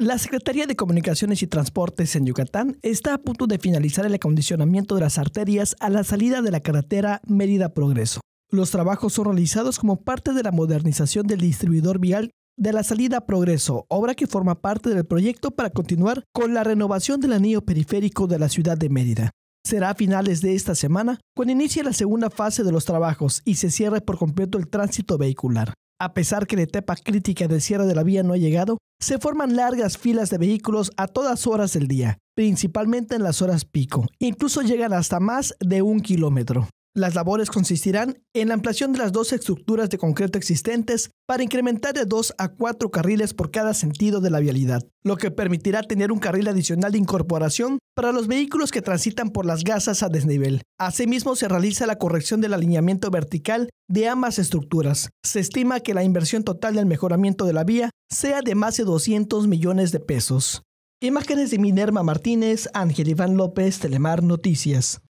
La Secretaría de Comunicaciones y Transportes en Yucatán está a punto de finalizar el acondicionamiento de las arterias a la salida de la carretera Mérida Progreso. Los trabajos son realizados como parte de la modernización del distribuidor vial de la salida Progreso, obra que forma parte del proyecto para continuar con la renovación del anillo periférico de la ciudad de Mérida. Será a finales de esta semana cuando inicie la segunda fase de los trabajos y se cierre por completo el tránsito vehicular. A pesar que la etapa crítica del cierre de la vía no ha llegado, se forman largas filas de vehículos a todas horas del día, principalmente en las horas pico. Incluso llegan hasta más de un kilómetro. Las labores consistirán en la ampliación de las dos estructuras de concreto existentes para incrementar de dos a cuatro carriles por cada sentido de la vialidad, lo que permitirá tener un carril adicional de incorporación para los vehículos que transitan por las gasas a desnivel. Asimismo, se realiza la corrección del alineamiento vertical de ambas estructuras. Se estima que la inversión total del mejoramiento de la vía sea de más de 200 millones de pesos. Imágenes de Minerva Martínez, Ángel Iván López, Telemar Noticias.